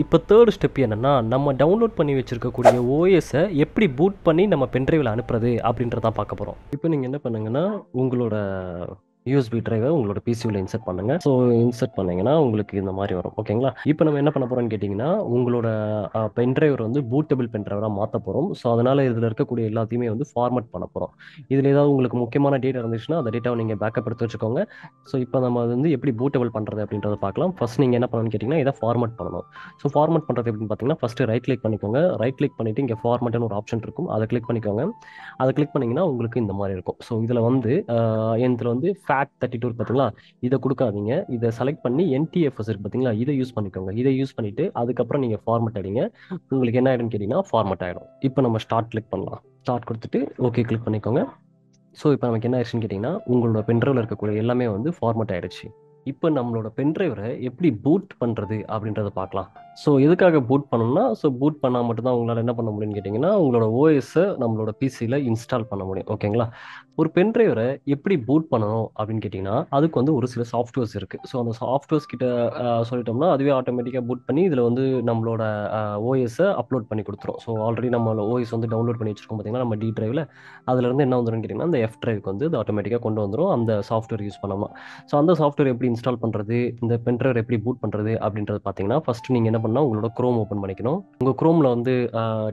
இப்போ third step என்னென்னா நம்ம டவுன்லோட் பண்ணி வச்சுருக்கக்கூடிய ஓஎஸை எப்படி பூட் பண்ணி நம்ம பென்ட்ரைவில் அனுப்புறது அப்படின்றதான் பார்க்க போகிறோம் இப்போ நீங்கள் என்ன பண்ணுங்கன்னா உங்களோட யூஎஸ்பி டிரைவை உங்களோட பிசியூவில் இன்சர்ட் பண்ணுங்கள் ஸோ இன்சர்ட் பண்ணீங்கன்னா உங்களுக்கு இந்த மாதிரி வரும் ஓகேங்களா இப்போ நம்ம என்ன பண்ண போகிறோம்னு கேட்டிங்கன்னா உங்களோட பென் டிரைவர் வந்து பூட்டபிள் பென் டிரைவராக மாற்ற போறோம் ஸோ அதனால் இதில் இருக்கக்கூடிய எல்லாத்தையுமே வந்து ஃபார்மட் பண்ண போகிறோம் இதில் ஏதாவது உங்களுக்கு முக்கியமான டேட்டா இருந்துச்சுன்னா அந்த டேட்டாவை நீங்கள் பேக்கப் எடுத்து வச்சுக்கோங்க ஸோ இப்போ நம்ம வந்து எப்படி பூட்டபிள் பண்ணுறது அப்படின்றத பார்க்கலாம் ஃபஸ்ட் நீங்கள் என்ன பண்ணணும்னு கேட்டீங்கன்னா இதை ஃபார்மட் பண்ணணும் ஸோ ஃபார்மட் பண்ணுறது எப்படின்னு பார்த்தீங்கன்னா ஃபஸ்ட்டு ரைட் கிளிக் பண்ணிக்கோங்க ரைட் கிளிக் பண்ணிவிட்டு இங்கே ஃபார்மட்னு ஒரு ஆப்ஷன் இருக்கும் அதை கிளிக் பண்ணிக்கோங்க அதை கிளிக் பண்ணிங்கன்னா உங்களுக்கு இந்த மாதிரி இருக்கும் ஸோ இதில் வந்து இதில் வந்து ஃபேட் தேர்ட்டி டூ பார்த்தீங்களா இதை கொடுக்காதீங்க இதை செலக்ட் பண்ணி என்டிஎஃப்எஸ் இருக்குது பார்த்தீங்களா இதை யூஸ் பண்ணிக்கோங்க இதை யூஸ் பண்ணிவிட்டு அதுக்கப்புறம் நீங்கள் ஃபார்மட் ஆகிடுங்க உங்களுக்கு என்ன ஆகிடும்னு கேட்டிங்கன்னா ஃபார்மட் ஆகிடும் இப்போ நம்ம ஸ்டார்ட் கிளிக் பண்ணலாம் ஸ்டார்ட் கொடுத்துட்டு ஓகே கிளிக் பண்ணிக்கோங்க ஸோ இப்போ நமக்கு என்ன ஆயிடுச்சுன்னு கேட்டிங்கன்னா உங்களோட பென்ட்ரைவில் இருக்கக்கூடிய எல்லாமே வந்து ஃபார்மட் ஆகிடுச்சு இப்போ நம்மளோட பென்ட்ரைவரை எப்படி பூட் பண்ணுறது அப்படின்றத பார்க்கலாம் ஸோ எதுக்காக பூட் பண்ணணும்னா ஸோ பூட் பண்ணால் மட்டும்தான் உங்களால் என்ன பண்ண முடியும்னு கேட்டிங்கன்னா உங்களோட ஓஎஸ்ஸை நம்மளோட பிசியில் இன்ஸ்டால் பண்ண முடியும் ஓகேங்களா ஒரு பென் ட்ரைவரை எப்படி பூட் பண்ணணும் அப்படின்னு கேட்டிங்கன்னா அதுக்கு வந்து ஒரு சில சாஃப்ட்வேர்ஸ் இருக்குது ஸோ அந்த சாஃப்ட்வேர்ஸ் கிட்ட சொல்லிட்டோம்னா அதுவே ஆட்டோமேட்டிக்காக பூட் பண்ணி இதில் வந்து நம்மளோட ஓஎஸை அப்லோட் பண்ணி கொடுத்துரும் ஸோ ஆல்ரெடி நம்ம ஓஎஸ் வந்து டவுன்லோட் பண்ணி வச்சிருக்கோம் பார்த்திங்கன்னா நம்ம டி ட்ரைவில் அதுலேருந்து என்ன வந்துடும் கேட்டிங்கன்னா அந்த எஃப் ட்ரைவுக்கு வந்து இது ஆட்டோமேட்டிக்காக கொண்டு வந்துடும் அந்த சாஃப்ட்வேர் யூஸ் பண்ணலாம் ஸோ அந்த சாஃப்ட்வேர் எப்படி இன்ஸ்டால் பண்ணுறது இந்த பென் ட்ரைவர் எப்படி பூட் பண்ணுறது அப்படின்றது பார்த்தீங்கன்னா ஃபஸ்ட்டு நீங்கள் என்ன பண்ணால் உங்களோட க்ரோம் ஓப்பன் பண்ணிக்கணும் உங்கள் க்ரோமில் வந்து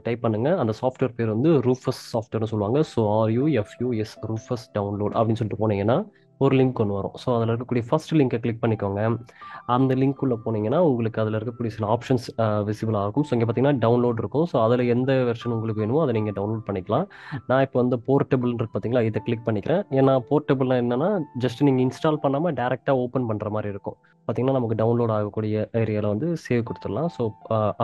டைப் பண்ணுங்கள் அந்த சாஃப்ட்வேர் பேர் வந்து ரூஃபஸ் சாஃப்ட்வேர்னு சொல்லுவாங்க ஸோ ஆர்யூஎஃப்யூஎஸ் ரூஃபஸ் டவுன்லோட் அப்படின்னு சொல்லிட்டு போனீங்கன்னா ஒரு லிங்க் ஒன்று வரும் ஸோ அதில் இருக்கக்கூடிய ஃபஸ்ட் லிங்கை கிளிக் பண்ணிக்கோங்க அந்த லிங்க் உள்ள போனீங்கன்னா உங்களுக்கு அதில் இருக்கக்கூடிய சில ஆப்ஷன்ஸ் விசிபிள் ஆகும் ஸோ இங்கே பார்த்தீங்கன்னா டவுன்லோட் இருக்கும் ஸோ அதில் எந்த வெர்ஷன் உங்களுக்கு வேணுமோ அதை நீங்கள் டவுன்லோட் பண்ணிக்கலாம் நான் இப்போ வந்து போர்ட்டபிள் இருக்கு பார்த்தீங்களா இதை கிளிக் பண்ணிக்கிறேன் ஏன்னா போர்ட்டபிளாக என்னென்னா ஜஸ்ட் நீங்கள் இன்ஸ்டால் பண்ணாமல் டேரெக்டாக ஓப்பன் பண்ணுற மாதிரி இருக்கும் பார்த்தீங்கன்னா நமக்கு டவுன்லோட் ஆகக்கூடிய ஏரியாவில் வந்து சேவ் கொடுத்துடலாம் ஸோ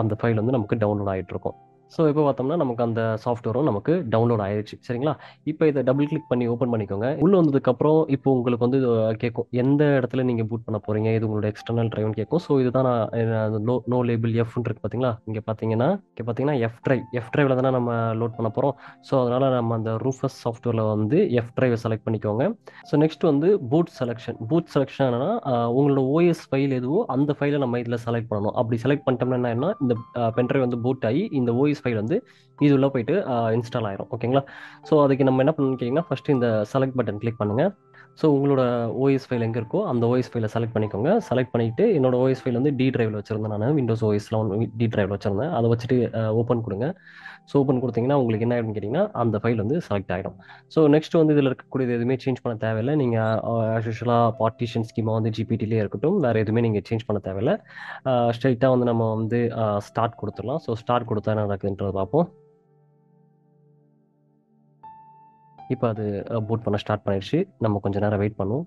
அந்த ஃபைல் வந்து நமக்கு டவுன்லோட் ஆகிட்டு இருக்கும் ஸோ இப்போ பார்த்தோம்னா நமக்கு அந்த சாஃப்ட்வேரும் நமக்கு டவுன்லோட் ஆயிடுச்சு சரிங்களா இப்போ இதை டபுள் கிளிக் பண்ணி ஓப்பன் பண்ணிக்கோங்க உள்ளே வந்ததுக்கப்புறம் இப்போ உங்களுக்கு வந்து கேட்கும் எந்த இடத்துல நீங்கள் பூட் பண்ண போகிறீங்க இது உங்களோட எக்ஸ்டர்னல் ட்ரைவ்னு கேட்கும் ஸோ இதுதான் நான் நோ நோ லேபிள் எஃப்ன்னு இருக்கு பார்த்தீங்களா இங்கே பார்த்தீங்கன்னா இங்கே பார்த்தீங்கன்னா எஃப் ட்ரைவ் எஃப் ட்ரைவில் தானே நம்ம லோட் பண்ண போகிறோம் ஸோ அதனால் நம்ம அந்த ரூஃபஸ் சாஃப்ட்வேரில் வந்து எஃப் ட்ரைவை செலக்ட் பண்ணிக்கோங்க ஸோ நெக்ஸ்ட் வந்து பூட் செலெக்ஷன் பூட் செலெக்ஷன் என்னன்னா உங்களோட ஓஎஸ் ஃபைல் எதுவோ அந்த ஃபைலை நம்ம இதில் செலக்ட் பண்ணணும் அப்படி செலக்ட் பண்ணிட்டோம்னா என்ன இந்த பென்ட்ரைவ் வந்து பூட் ஆகி இந்த ஓஎஸ் ஜிஸ் ஃபைல் வந்து இது உள்ளே போயிட்டு இன்ஸ்டால் ஆயிரும் ஓகேங்களா ஸோ அதுக்கு நம்ம என்ன பண்ணணும் கேட்டிங்கன்னா ஃபஸ்ட்டு இந்த செலக்ட் பட்டன் கிளிக் பண்ணுங்கள் ஸோ உங்களோட ஓஎஸ் ஃபைல் எங்கே இருக்கோ அந்த ஓஎஸ் ஃபைலை செலக்ட் பண்ணிக்கோங்க செலக்ட் பண்ணிவிட்டு என்னோட ஓஎஸ் ஃபைல் வந்து டி ட்ரைவில் வச்சுருந்தேன் நான் விண்டோஸ் ஓஎஸில் ஒன் டி ட்ரைவில் வச்சுருந்தேன் அதை வச்சுட்டு ஓப்பன் கொடுங்க ஸோ ஓப்பன் கொடுத்தீங்கன்னா உங்களுக்கு என்ன ஆகிடும் கேட்டிங்கன்னா அந்த ஃபைல் வந்து செலக்ட் ஆகிடும் ஸோ நெக்ஸ்ட் வந்து இதில் இருக்கக்கூடியது எதுவுமே சேஞ்ச் பண்ண தேவையில்லை நீங்கள் ஆஸ் யூஷுவலாக பார்ட்டிஷன் ஸ்கீமாக வந்து ஜிபிடிலே இருக்கட்டும் வேறு எதுவுமே நீங்கள் சேஞ்ச் பண்ண தேவையில்லை ஸ்ட்ரைட்டாக வந்து நம்ம வந்து ஸ்டார்ட் கொடுத்துடலாம் ஸோ ஸ்டார்ட் கொடுத்தா என்ன பார்ப்போம் இப்போ அது போட் பண்ண ஸ்டார்ட் பண்ணிடுச்சு நம்ம கொஞ்சம் நேரம் வெயிட் பண்ணுவோம்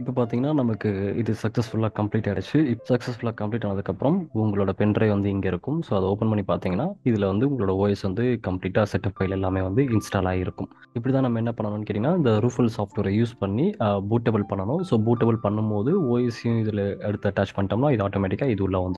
இப்போ பார்த்தீங்கன்னா நமக்கு இது சக்ஸஸ்ஃபுல்லாக கம்ப்ளீட் ஆகிடுச்சு இப்போ சக்ஸஸ்ஃபுல்லாக கம்ப்ளீட் ஆனதுக்கப்புறம் உங்களோட பென்ட்ரைவ் வந்து இங்கே இருக்கும் ஸோ அதை ஓப்பன் பண்ணி பார்த்தீங்கன்னா இதில் வந்து உங்களோட ஓஎஸ் வந்து கம்ப்ளீட்டாக செட்டப் ஃபைல் எல்லாமே வந்து இன்ஸ்டால் ஆகிருக்கும் இப்படி தான் நம்ம என்ன பண்ணணும்னு கேட்டிங்கன்னா இந்த ரூஃபுல் சாஃப்ட்வேரை யூஸ் பண்ணி பூட்டபிள் பண்ணணும் ஸோ பூட்டபிள் பண்ணும்போது ஓஎஸையும் இதில் எடுத்து அட்டாச் பண்ணிட்டோம்னா இது ஆட்டோமேட்டிக்காக இது உள்ள வந்து